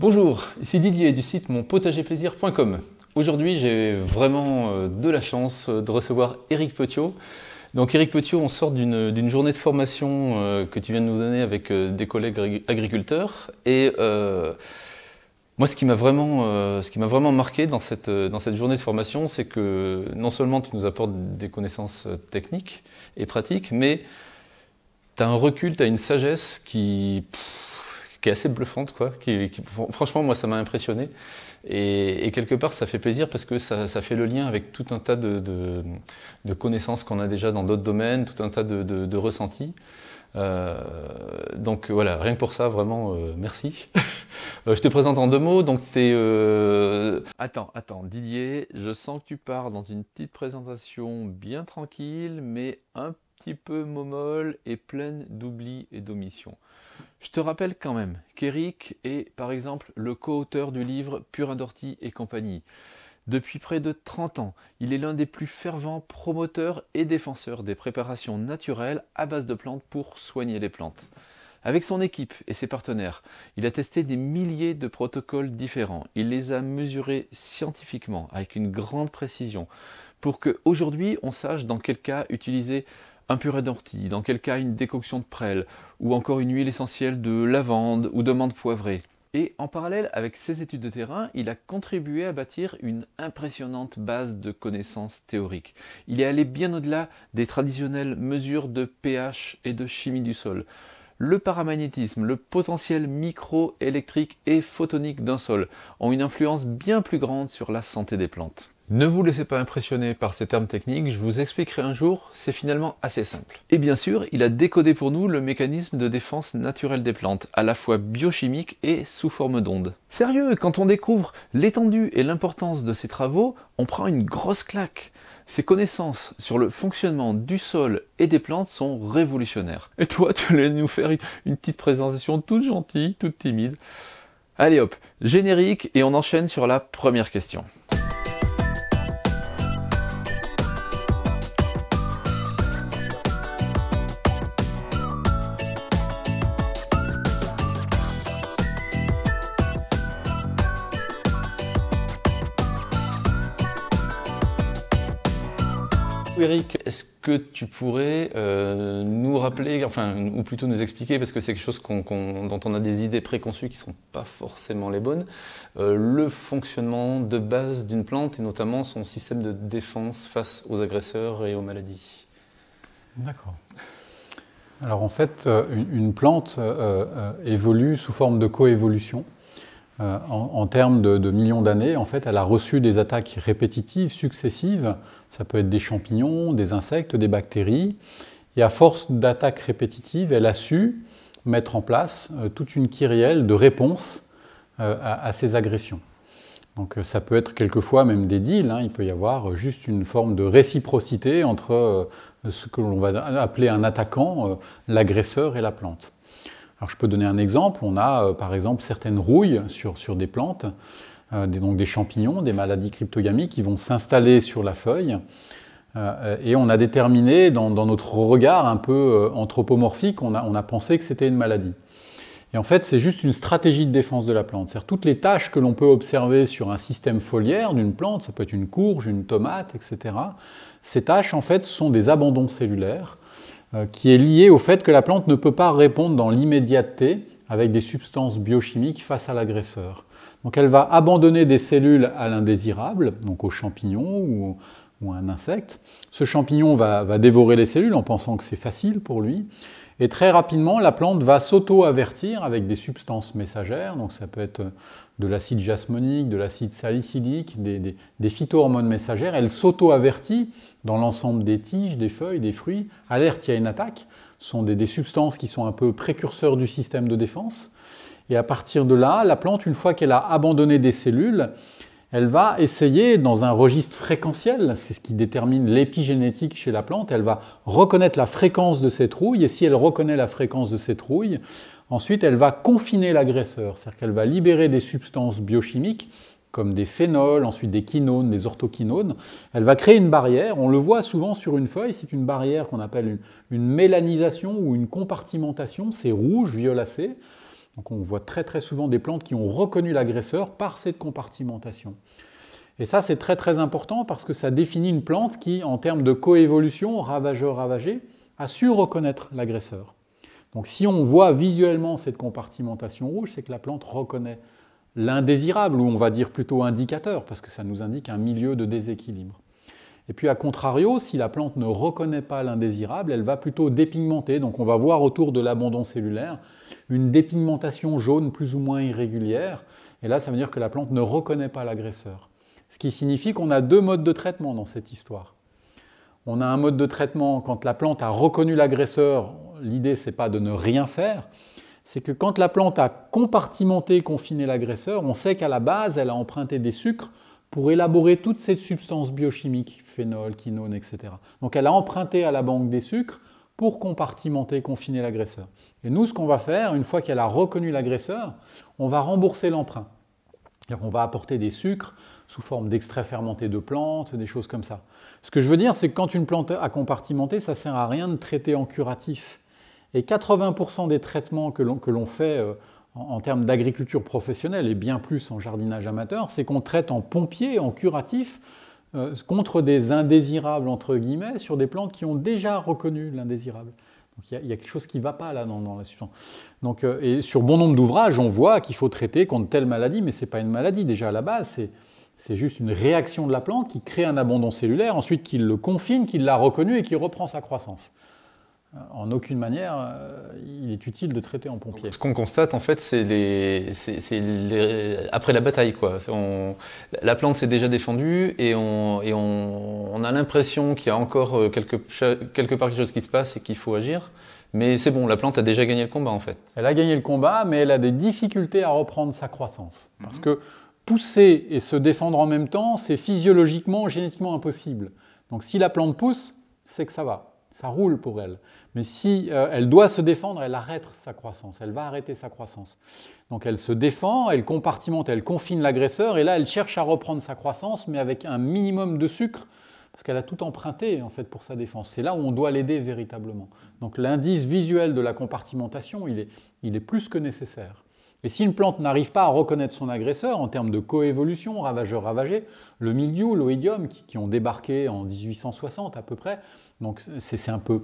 Bonjour, ici Didier du site monpotagerplaisir.com. Aujourd'hui, j'ai vraiment euh, de la chance euh, de recevoir Eric Petiot. Donc Eric Petiot, on sort d'une journée de formation euh, que tu viens de nous donner avec des collègues agriculteurs. Et moi, ce qui m'a vraiment, vraiment, marqué dans cette, dans cette, journée de formation, c'est que non seulement tu nous apportes des connaissances techniques et pratiques, mais tu as un recul, tu as une sagesse qui qui est assez bluffante, quoi. Qui, franchement, moi, ça m'a impressionné. Et, quelque part, ça fait plaisir parce que ça, fait le lien avec tout un tas de, connaissances qu'on a déjà dans d'autres domaines, tout un tas de, ressentis. Euh, donc voilà, rien que pour ça, vraiment, euh, merci. Euh, je te présente en deux mots, donc t'es... Euh... Attends, attends, Didier, je sens que tu pars dans une petite présentation bien tranquille, mais un peu petit peu momolle et pleine d'oubli et d'omission. Je te rappelle quand même qu'Eric est par exemple le co-auteur du livre Indorti et compagnie. Depuis près de 30 ans, il est l'un des plus fervents promoteurs et défenseurs des préparations naturelles à base de plantes pour soigner les plantes. Avec son équipe et ses partenaires, il a testé des milliers de protocoles différents. Il les a mesurés scientifiquement avec une grande précision pour qu'aujourd'hui on sache dans quel cas utiliser un purée d'ortie, dans quel cas une décoction de prêle, ou encore une huile essentielle de lavande ou de menthe poivrée. Et en parallèle avec ses études de terrain, il a contribué à bâtir une impressionnante base de connaissances théoriques. Il est allé bien au-delà des traditionnelles mesures de pH et de chimie du sol. Le paramagnétisme, le potentiel microélectrique et photonique d'un sol ont une influence bien plus grande sur la santé des plantes. Ne vous laissez pas impressionner par ces termes techniques, je vous expliquerai un jour, c'est finalement assez simple. Et bien sûr, il a décodé pour nous le mécanisme de défense naturelle des plantes, à la fois biochimique et sous forme d'ondes. Sérieux, quand on découvre l'étendue et l'importance de ces travaux, on prend une grosse claque. Ses connaissances sur le fonctionnement du sol et des plantes sont révolutionnaires. Et toi, tu allais nous faire une petite présentation toute gentille, toute timide. Allez hop, générique et on enchaîne sur la première question. est-ce que tu pourrais euh, nous rappeler, enfin, ou plutôt nous expliquer, parce que c'est quelque chose dont on a des idées préconçues qui ne sont pas forcément les bonnes, euh, le fonctionnement de base d'une plante et notamment son système de défense face aux agresseurs et aux maladies D'accord. Alors en fait, euh, une plante évolue sous forme de coévolution. Euh, en, termes de, millions d'années, en fait, elle a reçu des attaques répétitives, successives. Ça peut être des champignons, des insectes, des bactéries. Et à force d'attaques répétitives, elle a su mettre en place euh, toute une kyrielle de réponses euh, à, ces agressions. Donc ça peut être quelquefois même des deals, hein. il peut y avoir juste une forme de réciprocité entre ce que l'on va appeler un attaquant, l'agresseur et la plante je peux donner un exemple, on a euh, par exemple certaines rouilles sur, des plantes, euh, des, donc des champignons, des maladies cryptogamiques qui vont s'installer sur la feuille. Euh, et on a déterminé dans, notre regard un peu anthropomorphique, on a, pensé que c'était une maladie. Et en fait, c'est juste une stratégie de défense de la plante. cest toutes les tâches que l'on peut observer sur un système foliaire d'une plante, ça peut être une courge, une tomate, etc. Ces tâches, en fait, sont des abandons cellulaires euh, qui est lié au fait que la plante ne peut pas répondre dans l'immédiateté avec des substances biochimiques face à l'agresseur. Donc elle va abandonner des cellules à l'indésirable, donc aux champignons ou ou un insecte. Ce champignon va, dévorer les cellules en pensant que c'est facile pour lui. Et très rapidement, la plante va s'auto-avertir avec des substances messagères. Donc ça peut être euh, de l'acide jasmonique, de l'acide salicylique, des, phytohormones messagères. Elle s'auto-avertit dans l'ensemble des tiges, des feuilles, des fruits. Alerte, il y a une attaque. Ce sont des substances qui sont un peu précurseurs du système de défense. Et à partir de là, la plante, une fois qu'elle a abandonné des cellules, elle va essayer, dans un registre fréquentiel, c'est ce qui détermine l'épigénétique chez la plante, elle va reconnaître la fréquence de cette rouille, et si elle reconnaît la fréquence de cette rouille, ensuite elle va confiner l'agresseur, c'est-à-dire qu'elle va libérer des substances biochimiques comme des phénols, ensuite des quinones, des orthoquinones. Elle va créer une barrière, on le voit souvent sur une feuille, c'est une barrière qu'on appelle une mélanisation ou une compartimentation, c'est rouge, violacé. Donc on voit très très souvent des plantes qui ont reconnu l'agresseur par cette compartimentation. Et ça c'est très très important parce que ça définit une plante qui, en termes de coévolution, ravageur-ravagé, a su reconnaître l'agresseur. Donc si on voit visuellement cette compartimentation rouge, c'est que la plante reconnaît l'indésirable, ou on va dire plutôt indicateur, parce que ça nous indique un milieu de déséquilibre. Et puis, à contrario, si la plante ne reconnaît pas l'indésirable, elle va plutôt dépigmenter. Donc, on va voir autour de l'abandon cellulaire une dépigmentation jaune plus ou moins irrégulière. Et là, ça veut dire que la plante ne reconnaît pas l'agresseur. Ce qui signifie qu'on a deux modes de traitement dans cette histoire. On a un mode de traitement quand la plante a reconnu l'agresseur. L'idée, c'est pas de ne rien faire. C'est que quand la plante a compartimenté, confiné l'agresseur, on sait qu'à la base, elle a emprunté des sucres pour élaborer toute cette substance biochimique, phénol, quinone, etc. Donc elle a emprunté à la banque des sucres pour compartimenter, confiner l'agresseur. Et nous, ce qu'on va faire, une fois qu'elle a reconnu l'agresseur, on va rembourser l'emprunt. On va apporter des sucres sous forme d'extrait fermenté de plantes, des choses comme ça. Ce que je veux dire, c'est que quand une plante a compartimenté, ça ne sert à rien de traiter en curatif. Et 80% des traitements que l'on fait euh, en termes d'agriculture professionnelle et bien plus en jardinage amateur, c'est qu'on traite en pompier, en curatif, euh, contre des indésirables, entre guillemets, sur des plantes qui ont déjà reconnu l'indésirable. Donc il y, a quelque chose qui ne va pas là dans, la substance. Euh, et sur bon nombre d'ouvrages, on voit qu'il faut traiter contre telle maladie, mais ce n'est pas une maladie déjà à la base, c'est juste une réaction de la plante qui crée un abandon cellulaire, ensuite qui le confine, qui l'a reconnu et qui reprend sa croissance. Euh, en aucune manière, euh, il est utile de traiter en pompier. ce qu'on constate, en fait, c'est après la bataille. Quoi. la plante s'est déjà défendue et on, et on, a l'impression qu'il y a encore euh, quelque, quelque part quelque chose qui se passe et qu'il faut agir. Mais c'est bon, la plante a déjà gagné le combat, en fait. Elle a gagné le combat, mais elle a des difficultés à reprendre sa croissance. Mhm. Parce que pousser et se défendre en même temps, c'est physiologiquement, génétiquement impossible. Donc si la plante pousse, c'est que ça va ça roule pour elle. Mais si euh, elle doit se défendre, elle arrête sa croissance, elle va arrêter sa croissance. Donc elle se défend, elle compartimente, elle confine l'agresseur, et là elle cherche à reprendre sa croissance, mais avec un minimum de sucre, parce qu'elle a tout emprunté en fait pour sa défense. C'est là où on doit l'aider véritablement. Donc l'indice visuel de la compartimentation, il est plus que nécessaire. Et si une plante n'arrive pas à reconnaître son agresseur en termes de coévolution, ravageur-ravagé, le mildiou, l'oïdium, qui, ont débarqué en 1860 à peu près, donc c'est un peu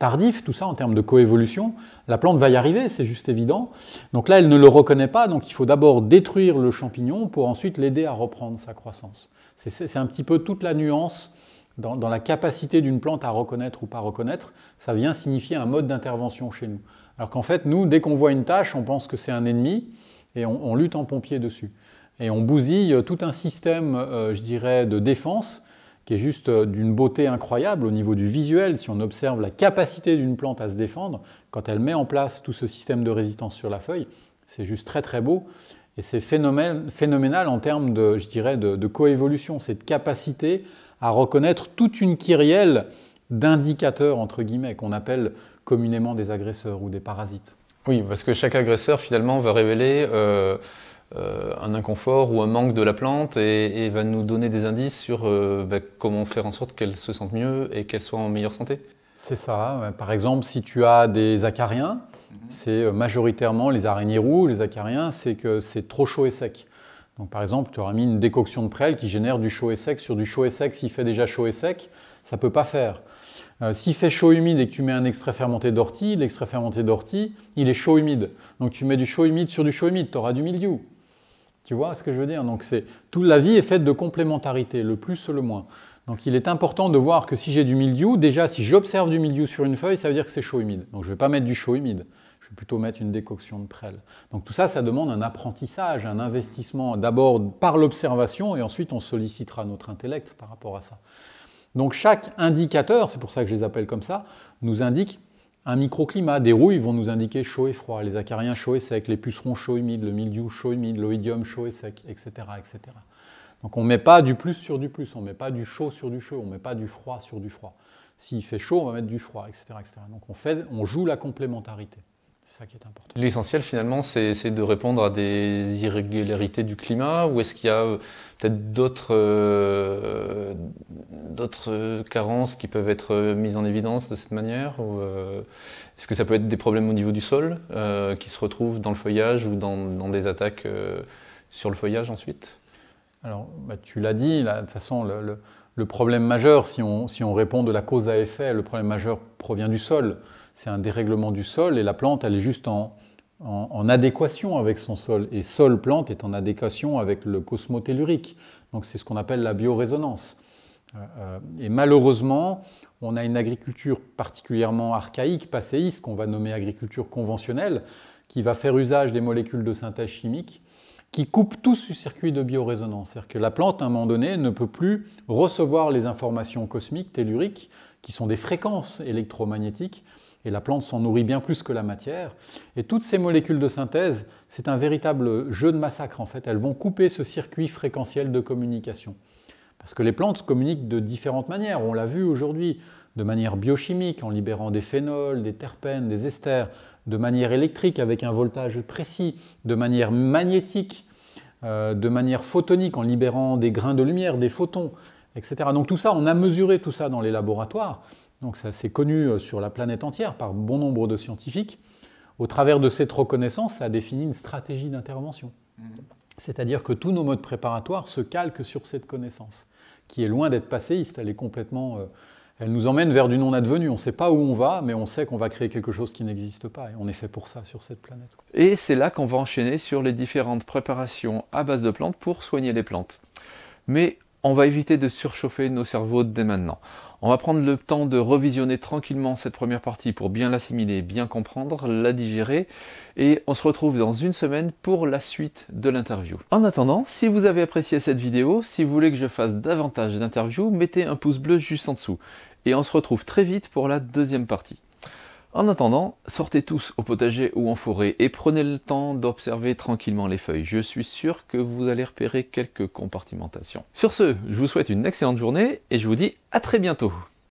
tardif tout ça en termes de coévolution, la plante va y arriver, c'est juste évident. Donc là, elle ne le reconnaît pas, donc il faut d'abord détruire le champignon pour ensuite l'aider à reprendre sa croissance. C'est un petit peu toute la nuance dans la capacité d'une plante à reconnaître ou pas reconnaître. Ça vient signifier un mode d'intervention chez nous. Alors qu'en fait, nous, dès qu'on voit une tâche, on pense que c'est un ennemi et on, lutte en pompier dessus. Et on bousille tout un système, euh, je dirais, de défense qui est juste euh, d'une beauté incroyable au niveau du visuel. Si on observe la capacité d'une plante à se défendre, quand elle met en place tout ce système de résistance sur la feuille, c'est juste très très beau. Et c'est phénoménal en termes de, je dirais, de coévolution, cette capacité à reconnaître toute une kyrielle d'indicateurs, entre guillemets, qu'on appelle communément des agresseurs ou des parasites. Oui, parce que chaque agresseur, finalement, va révéler euh, euh, un inconfort ou un manque de la plante et, va nous donner des indices sur euh, bah, comment faire en sorte qu'elle se sente mieux et qu'elle soit en meilleure santé. C'est ça. Par exemple, si tu as des acariens, mhm. c'est majoritairement les araignées rouges, les acariens, c'est que c'est trop chaud et sec. Donc, par exemple, tu auras mis une décoction de prêle qui génère du chaud et sec sur du chaud et sec. S'il fait déjà chaud et sec, ça ne peut pas faire. Si euh, S'il fait chaud humide et que tu mets un extrait fermenté d'ortie, l'extrait fermenté d'ortie, il est chaud humide. Donc tu mets du chaud humide sur du chaud humide, tu auras du mildiou. Tu vois ce que je veux dire Donc toute la vie est faite de complémentarité, le plus, le moins. Donc il est important de voir que si j'ai du mildiou, déjà si j'observe du mildiou sur une feuille, ça veut dire que c'est chaud humide. Donc je ne vais pas mettre du chaud humide, je vais plutôt mettre une décoction de prêle. Donc tout ça, ça demande un apprentissage, un investissement d'abord par l'observation et ensuite on sollicitera notre intellect par rapport à ça. Donc chaque indicateur, c'est pour ça que je les appelle comme ça, nous indique un microclimat. Des rouilles vont nous indiquer chaud et froid, les acariens chaud et sec, les pucerons chaud et humide, le mildiou chaud et humide, l'oïdium chaud et sec, etc. etc. Donc on ne met pas du plus sur du plus, on ne met pas du chaud sur du chaud, on ne met pas du froid sur du froid. S'il fait chaud, on va mettre du froid, etc. etc. Donc on joue la complémentarité. C'est ça qui est important. L'essentiel finalement, c'est de répondre à des irrégularités du climat ou est-ce qu'il y a euh, peut-être d'autres euh, euh, carences qui peuvent être mises en évidence de cette manière est-ce que ça peut être des problèmes au niveau du sol qui se retrouvent dans le feuillage ou dans, des attaques sur le feuillage ensuite Alors, bah, tu l'as dit, de toute façon, le, problème majeur, si on répond de la cause à effet, le problème majeur provient du sol c'est un dérèglement du sol et la plante, elle est juste en, adéquation avec son sol. Et sol-plante est en adéquation avec le cosmotellurique. Donc c'est ce qu'on appelle la biorésonance. Euh, euh, et malheureusement, on a une agriculture particulièrement archaïque, passéiste, qu'on va nommer agriculture conventionnelle, qui va faire usage des molécules de synthèse chimique, qui coupe tout ce circuit de biorésonance. C'est-à-dire que la plante, à un moment donné, ne peut plus recevoir les informations cosmiques, telluriques, qui sont des fréquences électromagnétiques, et la plante s'en nourrit bien plus que la matière. Et toutes ces molécules de synthèse, c'est un véritable jeu de massacre en fait. Elles vont couper ce circuit fréquentiel de communication. Parce que les plantes communiquent de différentes manières, on l'a vu aujourd'hui, de manière biochimique, en libérant des phénols, des terpènes, des esters, de manière électrique avec un voltage précis, de manière magnétique, euh, de manière photonique, en libérant des grains de lumière, des photons, etc. Donc tout ça, on a mesuré tout ça dans les laboratoires, donc ça c'est connu euh, sur la planète entière par bon nombre de scientifiques. Au travers de cette reconnaissance, ça a défini une stratégie d'intervention. Mm-hmm. C'est-à-dire que tous nos modes préparatoires se calquent sur cette connaissance, qui est loin d'être passéiste, elle est complètement... Euh, elle nous emmène vers du non-advenu. On ne sait pas où on va, mais on sait qu'on va créer quelque chose qui n'existe pas. Et on est fait pour ça sur cette planète. Et c'est là qu'on va enchaîner sur les différentes préparations à base de plantes pour soigner les plantes. Mais on va éviter de surchauffer nos cerveaux dès maintenant. On va prendre le temps de revisionner tranquillement cette première partie pour bien l'assimiler, bien comprendre, la digérer, et on se retrouve dans une semaine pour la suite de l'interview. En attendant, si vous avez apprécié cette vidéo, si vous voulez que je fasse davantage d'interviews, mettez un pouce bleu juste en dessous, et on se retrouve très vite pour la deuxième partie. En attendant, sortez tous au potager ou en forêt et prenez le temps d'observer tranquillement les feuilles. Je suis sûr que vous allez repérer quelques compartimentations. Sur ce, je vous souhaite une excellente journée et je vous dis à très bientôt.